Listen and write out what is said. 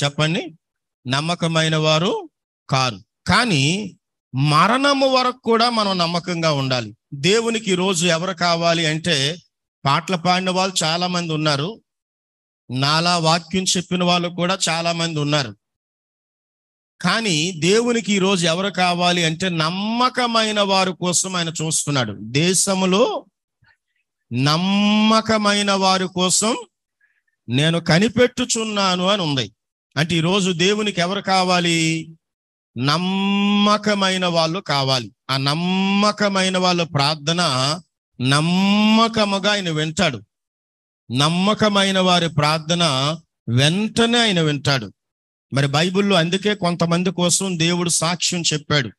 చెప్పండి నమ్మకమైన వారు కారు కానీ మరణము వరకు కూడా మనం నమ్మకంగా ఉండాలి దేవునికి రోజు ఎవరు కావాలి అంటే పాటలు పాడిన వాళ్ళు చాలా మంది ఉన్నారు నాలా వాక్యం చెప్పిన వాళ్ళు కూడా చాలా మంది ఉన్నారు కానీ దేవునికి ఈరోజు ఎవరు కావాలి అంటే నమ్మకమైన వారి కోసం ఆయన చూస్తున్నాడు దేశంలో నమ్మకమైన వారి కోసం నేను కనిపెట్టుచున్నాను అని ఉంది అంటే ఈరోజు దేవునికి ఎవరు కావాలి నమ్మకమైన వాళ్ళు కావాలి ఆ నమ్మకమైన వాళ్ళ ప్రార్థన నమ్మకముగా ఆయన వింటాడు నమ్మకమైన వారి ప్రార్థన వెంటనే ఆయన వింటాడు మరి బైబిల్లో అందుకే కొంతమంది కోసం దేవుడు సాక్ష్యం చెప్పాడు